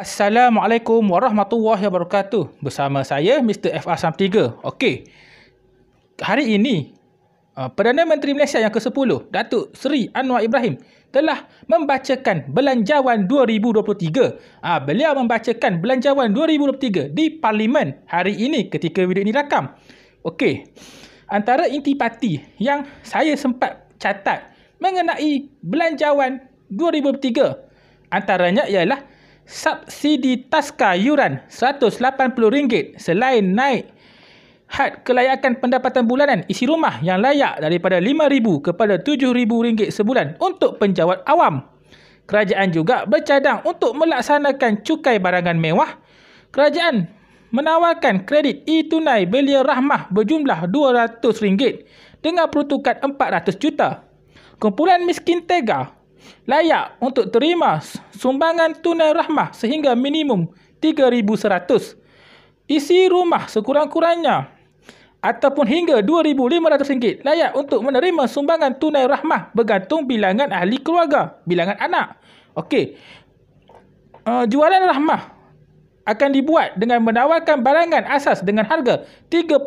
Assalamualaikum warahmatullahi wabarakatuh. Bersama saya Mr FR Sam 3. Okey. Hari ini uh, Perdana Menteri Malaysia yang ke-10, Datuk Seri Anwar Ibrahim telah membacakan belanjawan 2023. Ah, beliau membacakan belanjawan 2023 di parlimen hari ini ketika video ini rakam. Okey. Antara intipati yang saya sempat catat mengenai belanjawan 2023 antaranya ialah subsidi taska yuran RM180 selain naik had kelayakan pendapatan bulanan isi rumah yang layak daripada RM5,000 kepada RM7,000 sebulan untuk penjawat awam. Kerajaan juga bercadang untuk melaksanakan cukai barangan mewah. Kerajaan menawarkan kredit e-tunai belia rahmah berjumlah RM200 dengan peruntukan 400 juta. Kumpulan Miskin Tega layak untuk terima sumbangan tunai rahmah sehingga minimum 3100 isi rumah sekurang-kurangnya ataupun hingga 2500 ringgit layak untuk menerima sumbangan tunai rahmah bergantung bilangan ahli keluarga bilangan anak okey uh, jualan rahmah akan dibuat dengan menawarkan barangan asas dengan harga 30%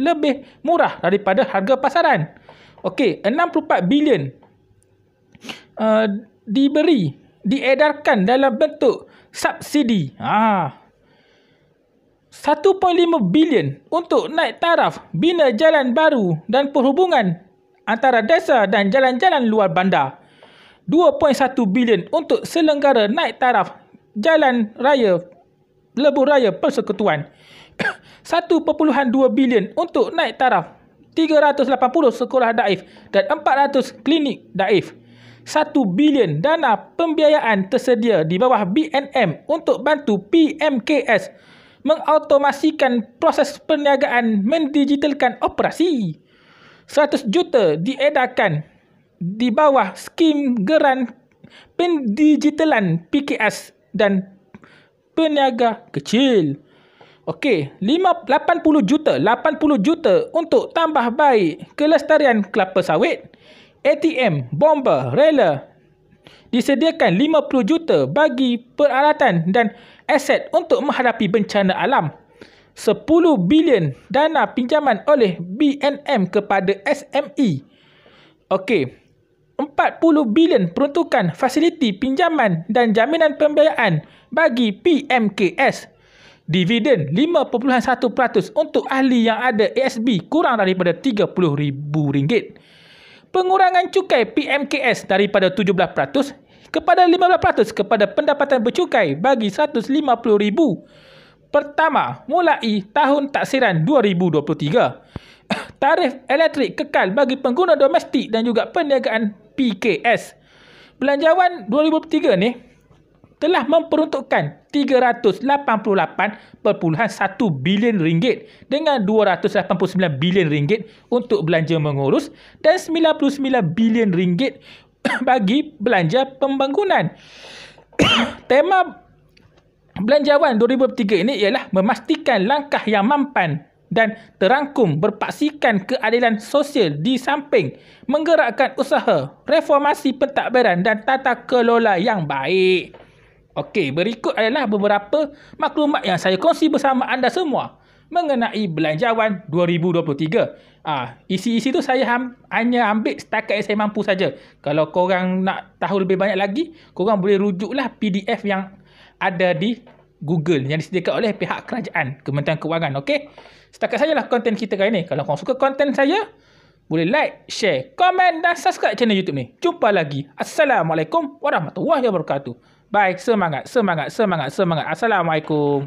lebih murah daripada harga pasaran. Okey, 64 bilion uh, diberi, diedarkan dalam bentuk subsidi. Ah. Ha. 1.5 bilion untuk naik taraf bina jalan baru dan perhubungan antara desa dan jalan-jalan luar bandar. 2.1 bilion untuk selenggara naik taraf jalan raya lebuh raya persekutuan. 1.2 bilion untuk naik taraf 380 sekolah daif dan 400 klinik daif. 1 bilion dana pembiayaan tersedia di bawah BNM untuk bantu PMKS mengautomasikan proses perniagaan mendigitalkan operasi. 100 juta diedarkan di bawah skim geran pendigitalan PKS dan peniaga kecil. Okey, 80 juta, 80 juta untuk tambah baik kelestarian kelapa sawit. ATM, bomber, rela, disediakan 50 juta bagi peralatan dan aset untuk menghadapi bencana alam. 10 bilion dana pinjaman oleh BNM kepada SME. Okey. 40 bilion peruntukan fasiliti pinjaman dan jaminan pembiayaan bagi PMKS. Dividen 5.1% untuk ahli yang ada ASB kurang daripada RM30,000 pengurangan cukai PMKS daripada 17% kepada 15% kepada pendapatan bercukai bagi 150,000 pertama mulai tahun taksiran 2023. Tarif elektrik kekal bagi pengguna domestik dan juga perniagaan PKS. Belanjawan 2023 ni telah memperuntukkan 388.1 bilion ringgit dengan 289 bilion ringgit untuk belanja mengurus dan 99 bilion ringgit bagi belanja pembangunan. Tema belanjawan 2023 ini ialah memastikan langkah yang mampan dan terangkum berpaksikan keadilan sosial di samping menggerakkan usaha reformasi pentadbiran dan tata kelola yang baik. Okey, berikut adalah beberapa maklumat yang saya kongsi bersama anda semua mengenai belanjawan 2023. Ah, isi-isi tu saya hanya ambil setakat yang saya mampu saja. Kalau kau korang nak tahu lebih banyak lagi, kau korang boleh rujuklah PDF yang ada di Google yang disediakan oleh pihak kerajaan Kementerian Kewangan. Okey? Setakat sajalah konten kita kali ini. Kalau kau suka konten saya, boleh like, share, komen dan subscribe channel YouTube ni. Jumpa lagi. Assalamualaikum warahmatullahi wabarakatuh. Bye, semangat, semangat, semangat, semangat. Assalamualaikum.